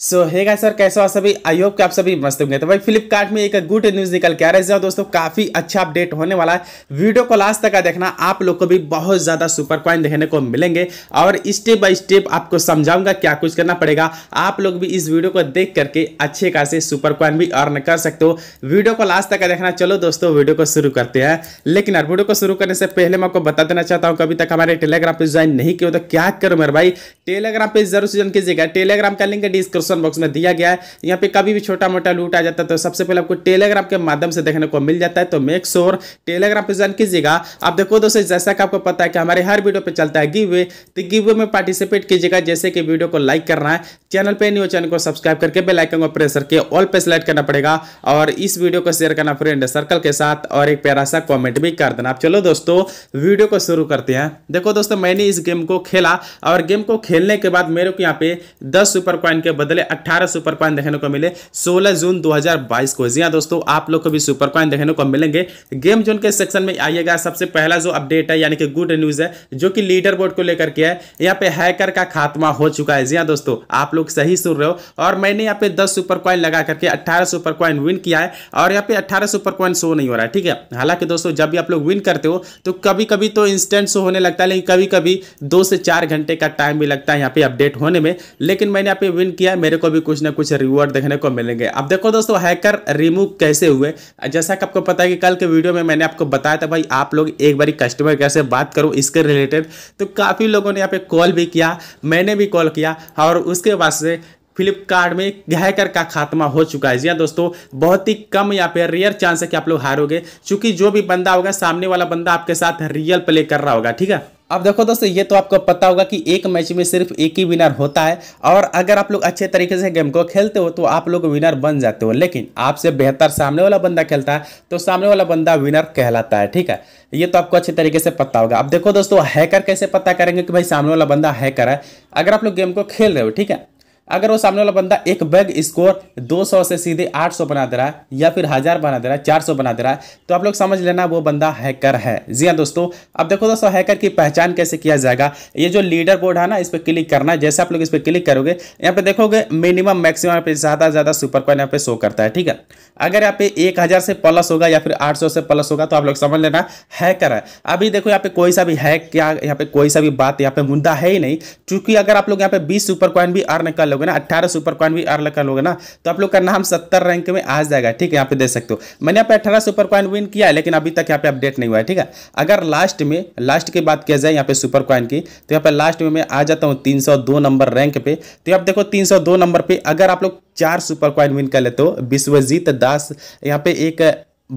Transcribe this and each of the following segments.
सो हेगा सर कैसे हो सभी आई होप कि आप सभी मस्त होंगे तो भाई फ्लिपकार्ट में एक गुड न्यूज़ निकल के आ रहा है दोस्तों काफ़ी अच्छा अपडेट होने वाला है वीडियो को लास्ट तक का देखना आप लोग को भी बहुत ज़्यादा सुपर कॉइन देखने को मिलेंगे और स्टेप बाय स्टेप आपको समझाऊंगा क्या कुछ करना पड़ेगा आप लोग भी इस वीडियो को देख करके अच्छे खासे सुपर कॉइन भी अर्न कर सकते हो वीडियो को लास्ट तक का देखना चलो दोस्तों वीडियो को शुरू करते हैं लेकिन यार वीडियो को शुरू करने से पहले मैं आपको बता देना चाहता हूँ कभी तक हमारे टेलीग्राम पर ज्वाइन नहीं किया तो क्या करो मेरे भाई टेलीग्राम पर जरूर ज्वाइन कीजिएगा टेलीग्राम का लिंक डिस्क्रिप्शन डिस्क्रिप्शन बॉक्स में दिया गया है यहाँ पे कभी भी छोटा मोटा लूट आ जाता है तो सबसे पहले आपको टेलीग्राम के माध्यम से देखने को मिल जाता है तो मेक श्योर टेलीग्राम पर ज्वाइन कीजिएगा आप देखो दोस्तों जैसा कि आपको पता है कि हमारे हर वीडियो पर चलता है गिव वे तो गिव वे में पार्टिसिपेट कीजिएगा जैसे कि वीडियो को लाइक करना है चैनल पर न्यू चैनल को सब्सक्राइब करके बेलाइकन को प्रेस करके ऑल पे सिलेक्ट करना पड़ेगा और इस वीडियो को शेयर करना फ्रेंड सर्कल के साथ और एक प्यारा सा कॉमेंट भी कर देना आप चलो दोस्तों वीडियो को शुरू करते हैं देखो दोस्तों मैंने इस गेम को खेला और गेम को खेलने के बाद मेरे को यहाँ पे दस सुपर कॉइन के बदले पहले 18 सुपर कॉइन देखने को मिले 16 जून 2022 को जी हाँ दोस्तों आप लोग को भी सुपर कॉइन देखने को मिलेंगे गेम जोन के सेक्शन में आइएगा सबसे पहला जो अपडेट है यानी कि गुड न्यूज़ है जो कि लीडर बोर्ड को लेकर के है यहाँ पे हैकर का खात्मा हो चुका है जी हाँ दोस्तों आप लोग सही सुन रहे हो और मैंने यहाँ पे दस सुपर कॉइन लगा करके अट्ठारह सुपर कॉइन विन किया है और यहाँ पे अट्ठारह सुपर कॉइन शो नहीं हो रहा है ठीक है हालांकि दोस्तों जब भी आप लोग विन करते हो तो कभी कभी तो इंस्टेंट शो होने लगता है लेकिन कभी कभी दो से चार घंटे का टाइम भी लगता है यहाँ पे अपडेट होने में लेकिन मैंने यहाँ पे विन किया है मेरे को भी कुछ ना कुछ रिवॉर्ड देखने को मिलेंगे अब देखो दोस्तों हैकर रिमूव कैसे हुए जैसा कि आपको पता है कि कल के वीडियो में मैंने आपको बताया था भाई आप लोग एक बार कस्टमर केयर से बात करो इसके रिलेटेड तो काफ़ी लोगों ने यहाँ पे कॉल भी किया मैंने भी कॉल किया और उसके बाद से फ्लिपकार्ट में हैकर का खात्मा हो चुका है जी हाँ दोस्तों बहुत ही कम यहाँ पे रियर चांस है कि आप लोग हारोगे क्योंकि जो भी बंदा होगा सामने वाला बंदा आपके साथ रियल प्ले कर रहा होगा ठीक है अब देखो दोस्तों ये तो आपको पता होगा कि एक मैच में सिर्फ एक ही विनर होता है और अगर आप लोग अच्छे तरीके से गेम को खेलते हो तो आप लोग विनर बन जाते हो लेकिन आपसे बेहतर सामने वाला बंदा खेलता है तो सामने वाला बंदा विनर कहलाता है ठीक है ये तो आपको अच्छे तरीके से पता होगा अब देखो दोस्तों हैकर कैसे पता करेंगे कि भाई सामने वाला बंदा हैकर है अगर आप लोग गेम को खेल रहे हो ठीक है अगर वो सामने वाला बंदा एक बैग स्कोर 200 से सीधे 800 बना दे रहा है या फिर हज़ार बना दे रहा है 400 बना दे रहा है तो आप लोग समझ लेना वो बंदा हैकर है जी हाँ दोस्तों अब देखो दोस्तों हैकर की पहचान कैसे किया जाएगा ये जो लीडर बोर्ड है ना इस पर क्लिक करना है जैसे आप लोग इस पर क्लिक करोगे यहाँ पे देखोगे मिनिमम मैक्सिमम यहाँ पे ज़्यादा से ज़्यादा सुपर पॉइंट यहाँ पे शो करता है ठीक है अगर यहाँ पे एक हज़ार से प्लस होगा या फिर आठ सौ से प्लस होगा तो आप लोग समझ लेना हैकर है अभी देखो यहाँ पे कोई सा भी हैक क्या यहाँ पे कोई सा भी बात यहाँ पे मुद्दा है ही नहीं चूंकि अगर आप लोग यहाँ पे बीस सुपर कॉइन भी अर्न कर लोग ना अट्ठारह सुपर कॉइन भी अर्न कर लोगे ना तो आप लोग का नाम सत्तर रैंक में आ जाएगा ठीक है यहाँ पे देख सकते हो मैंने यहाँ पे अठारह सुपर कॉइन विन किया है लेकिन अभी तक यहाँ पे अपडेट नहीं हुआ है ठीक है अगर लास्ट में लास्ट की बात किया जाए यहाँ पे सुपर कॉइन की तो यहाँ पे लास्ट में मैं आ जाता हूँ तीन नंबर रैंक पे तो आप देखो तीन नंबर पे अगर आप लोग चार सुपर कॉइन विन कर लेते हो विश्वजीत दास यहाँ पे एक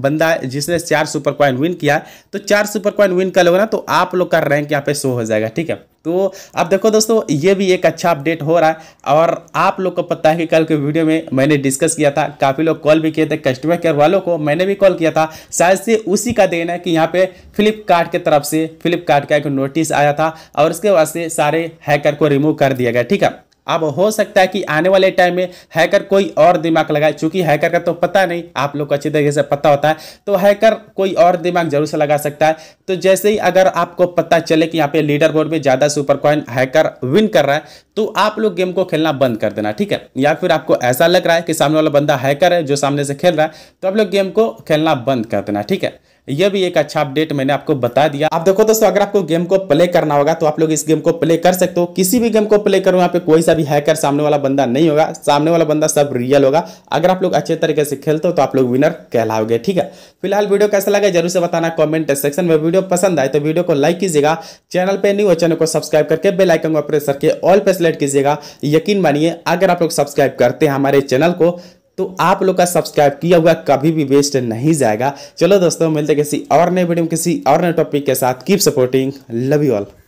बंदा जिसने चार सुपर कॉइन विन किया तो चार सुपर कॉइन विन कर लोगे ना तो आप लोग का रैंक यहाँ पे शो हो जाएगा ठीक है तो अब देखो दोस्तों ये भी एक अच्छा अपडेट हो रहा है और आप लोग को पता है कि कल के वीडियो में मैंने डिस्कस किया था काफ़ी लोग कॉल भी किए थे कस्टमर केयर वालों को मैंने भी कॉल किया था शायद से उसी का देन है कि यहाँ पे फ्लिपकार्ट की तरफ से फ्लिपकार्ट का एक नोटिस आया था और उसके वास्ते से सारे हैकर को रिमूव कर दिया गया ठीक है अब हो सकता है कि आने वाले टाइम में हैकर कोई और दिमाग लगाए चूंकि हैकर का तो पता नहीं आप लोग को अच्छी तरीके से पता होता है तो हैकर कोई और दिमाग जरूर से लगा सकता है तो जैसे ही अगर आपको पता चले कि यहाँ पे लीडर बोर्ड में ज़्यादा सुपर कॉइन हैकर विन कर रहा है तो आप लोग गेम को खेलना बंद कर देना ठीक है या फिर आपको ऐसा लग रहा है कि सामने वाला बंदा हैकर है जो सामने से खेल रहा है तो आप लोग गेम को खेलना बंद कर देना ठीक है यह भी एक अच्छा अपडेट मैंने आपको बता दिया आप देखो दोस्तों अगर आपको गेम को प्ले करना होगा तो आप लोग इस गेम को प्ले कर सकते हो किसी भी गेम को प्ले करो यहाँ पे कोई सा भी हैकर सामने वाला बंदा नहीं होगा सामने वाला बंदा सब रियल होगा अगर आप लोग अच्छे तरीके से खेलते हो तो आप लोग विनर कहलाओगे ठीक है फिलहाल वीडियो कैसा लगा जरूर से बताना कॉमेंट सेक्शन में वीडियो पसंद आए तो वीडियो को लाइक कीजिएगा चैनल पर न्यू चैनल को सब्सक्राइब करके बेलाइकन को प्रेस करके ऑल पे सेलेक्ट कीजिएगा यकीन मानिए अगर आप लोग सब्सक्राइब करते हैं हमारे चैनल को तो आप लोग का सब्सक्राइब किया हुआ कभी भी वेस्ट नहीं जाएगा चलो दोस्तों मिलते किसी और नए वीडियो में किसी और नए टॉपिक के साथ keep supporting love you all